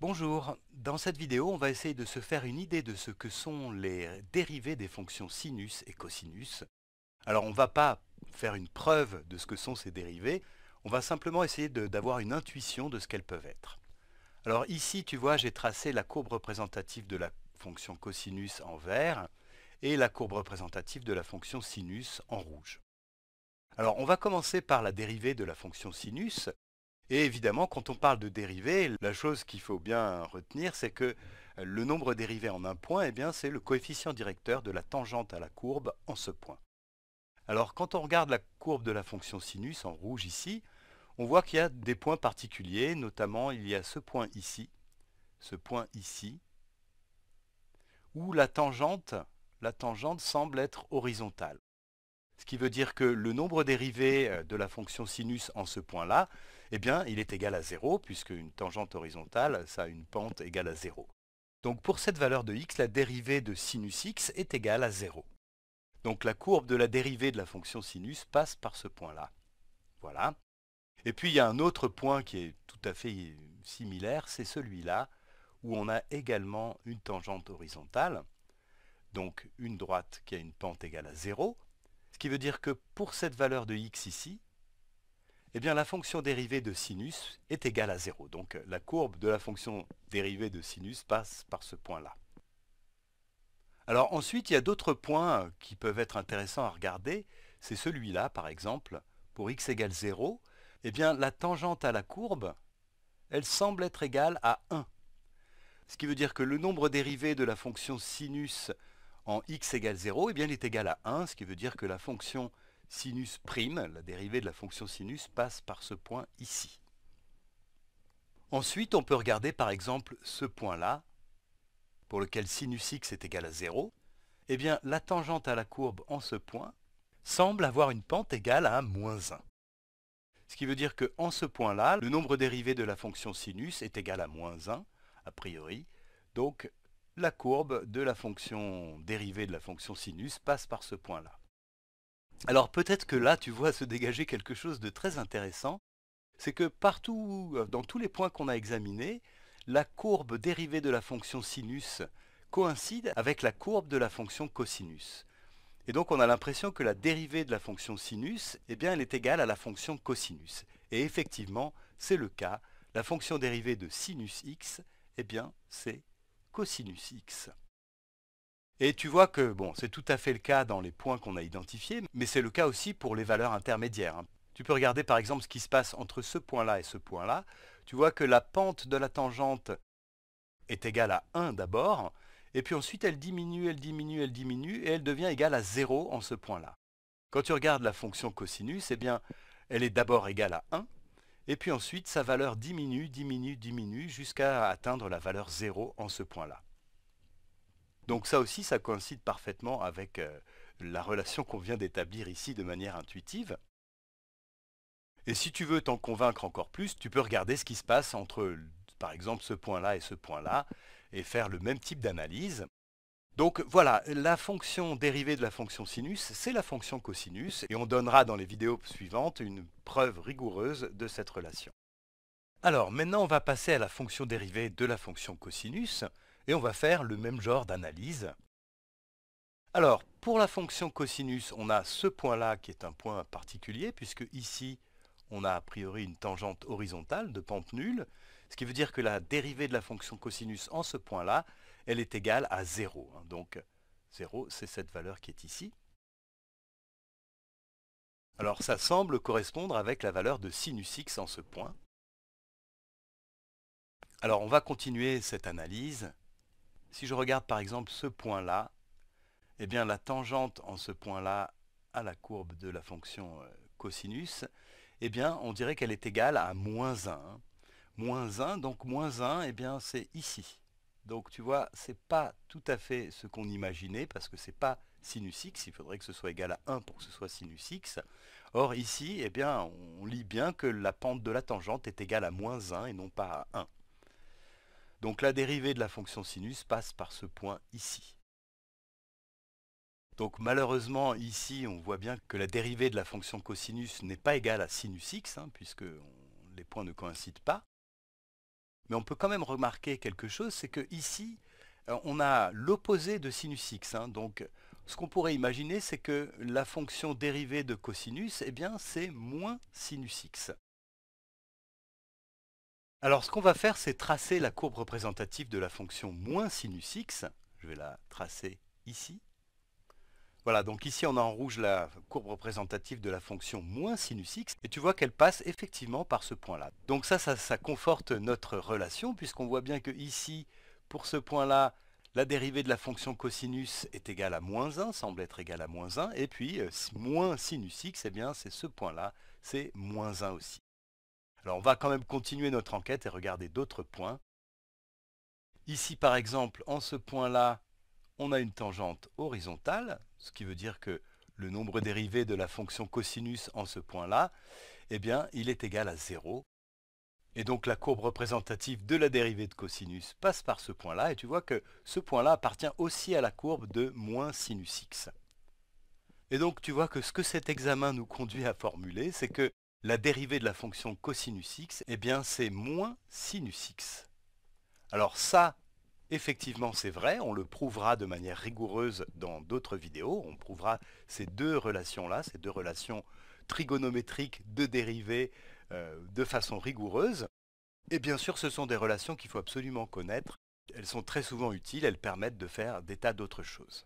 Bonjour, dans cette vidéo on va essayer de se faire une idée de ce que sont les dérivés des fonctions sinus et cosinus. Alors on ne va pas faire une preuve de ce que sont ces dérivés, on va simplement essayer d'avoir une intuition de ce qu'elles peuvent être. Alors ici tu vois j'ai tracé la courbe représentative de la fonction cosinus en vert et la courbe représentative de la fonction sinus en rouge. Alors on va commencer par la dérivée de la fonction sinus, et évidemment, quand on parle de dérivés, la chose qu'il faut bien retenir, c'est que euh, le nombre dérivé en un point, eh bien, c'est le coefficient directeur de la tangente à la courbe en ce point. Alors quand on regarde la courbe de la fonction sinus en rouge ici, on voit qu'il y a des points particuliers, notamment il y a ce point ici, ce point ici, où la tangente, la tangente semble être horizontale. Ce qui veut dire que le nombre dérivé euh, de la fonction sinus en ce point-là, eh bien, il est égal à 0, puisque une tangente horizontale, ça a une pente égale à 0. Donc pour cette valeur de x, la dérivée de sinus x est égale à 0. Donc la courbe de la dérivée de la fonction sinus passe par ce point-là. Voilà. Et puis il y a un autre point qui est tout à fait similaire, c'est celui-là, où on a également une tangente horizontale, donc une droite qui a une pente égale à 0, ce qui veut dire que pour cette valeur de x ici, eh bien la fonction dérivée de sinus est égale à 0. Donc euh, la courbe de la fonction dérivée de sinus passe par ce point-là. Alors ensuite, il y a d'autres points euh, qui peuvent être intéressants à regarder. C'est celui-là, par exemple, pour x égale 0, eh bien la tangente à la courbe, elle semble être égale à 1. Ce qui veut dire que le nombre dérivé de la fonction sinus en x égale 0, eh bien, il est égal à 1, ce qui veut dire que la fonction sinus prime, la dérivée de la fonction sinus, passe par ce point ici. Ensuite, on peut regarder par exemple ce point-là, pour lequel sinus x est égal à 0. Eh bien, la tangente à la courbe en ce point semble avoir une pente égale à moins 1. Ce qui veut dire qu'en ce point-là, le nombre dérivé de la fonction sinus est égal à moins 1, a priori. Donc, la courbe de la fonction dérivée de la fonction sinus passe par ce point-là. Alors peut-être que là, tu vois se dégager quelque chose de très intéressant, c'est que partout, euh, dans tous les points qu'on a examinés, la courbe dérivée de la fonction sinus coïncide avec la courbe de la fonction cosinus. Et donc on a l'impression que la dérivée de la fonction sinus, eh bien, elle est égale à la fonction cosinus. Et effectivement, c'est le cas. La fonction dérivée de sinus x, eh bien, c'est cosinus x. Et tu vois que bon, c'est tout à fait le cas dans les points qu'on a identifiés, mais c'est le cas aussi pour les valeurs intermédiaires. Hein. Tu peux regarder par exemple ce qui se passe entre ce point-là et ce point-là. Tu vois que la pente de la tangente est égale à 1 d'abord, et puis ensuite elle diminue, elle diminue, elle diminue, et elle devient égale à 0 en ce point-là. Quand tu regardes la fonction cosinus, eh bien, elle est d'abord égale à 1, et puis ensuite sa valeur diminue, diminue, diminue, jusqu'à atteindre la valeur 0 en ce point-là. Donc ça aussi, ça coïncide parfaitement avec euh, la relation qu'on vient d'établir ici de manière intuitive. Et si tu veux t'en convaincre encore plus, tu peux regarder ce qui se passe entre, par exemple, ce point-là et ce point-là, et faire le même type d'analyse. Donc voilà, la fonction dérivée de la fonction sinus, c'est la fonction cosinus, et on donnera dans les vidéos suivantes une preuve rigoureuse de cette relation. Alors maintenant, on va passer à la fonction dérivée de la fonction cosinus et on va faire le même genre d'analyse. Alors, pour la fonction cosinus, on a ce point-là qui est un point particulier, puisque ici, on a a priori une tangente horizontale de pente nulle, ce qui veut dire que la dérivée de la fonction cosinus en ce point-là, elle est égale à 0. Hein. Donc 0, c'est cette valeur qui est ici. Alors ça semble correspondre avec la valeur de sinus x en ce point. Alors on va continuer cette analyse si je regarde par exemple ce point-là, eh bien la tangente en ce point-là à la courbe de la fonction euh, cosinus, eh bien on dirait qu'elle est égale à moins 1. Moins 1, donc moins 1, eh bien c'est ici. Donc tu vois, c'est pas tout à fait ce qu'on imaginait, parce que ce n'est pas sinus x, il faudrait que ce soit égal à 1 pour que ce soit sinus x. Or ici, eh bien, on lit bien que la pente de la tangente est égale à moins 1 et non pas à 1. Donc la dérivée de la fonction sinus passe par ce point ici. Donc malheureusement, ici, on voit bien que la dérivée de la fonction cosinus n'est pas égale à sinus x, hein, puisque les points ne coïncident pas. Mais on peut quand même remarquer quelque chose, c'est que ici, euh, on a l'opposé de sinus x. Hein. donc ce qu'on pourrait imaginer, c'est que la fonction dérivée de cosinus, eh bien, c'est moins sinus x. Alors ce qu'on va faire, c'est tracer la courbe représentative de la fonction moins sinus x. Je vais la tracer ici. Voilà, donc ici on a en rouge la courbe représentative de la fonction moins sinus x, et tu vois qu'elle passe effectivement par ce point-là. Donc ça, ça, conforte notre relation, puisqu'on voit bien que ici, pour ce point-là, la dérivée de la fonction cosinus est égale à moins 1, semble être égale à moins 1, et puis euh, moins sinus x, eh bien c'est ce point-là, c'est moins 1 aussi. Alors on va quand même continuer notre enquête et regarder d'autres points. Ici par exemple, en ce point-là, on a une tangente horizontale, ce qui veut dire que le nombre dérivé de la fonction cosinus en ce point-là, eh bien, il est égal à 0. Et donc la courbe représentative de la dérivée de cosinus passe par ce point-là, et tu vois que ce point-là appartient aussi à la courbe de moins sinus x. Et donc tu vois que ce que cet examen nous conduit à formuler, c'est que la dérivée de la fonction cosinus x, eh bien c'est moins sinus x. Alors ça, effectivement c'est vrai, on le prouvera de manière rigoureuse dans d'autres vidéos, on prouvera ces deux relations-là, ces deux relations trigonométriques de dérivées, euh, de façon rigoureuse. Et bien sûr, ce sont des relations qu'il faut absolument connaître. Elles sont très souvent utiles, elles permettent de faire des tas d'autres choses.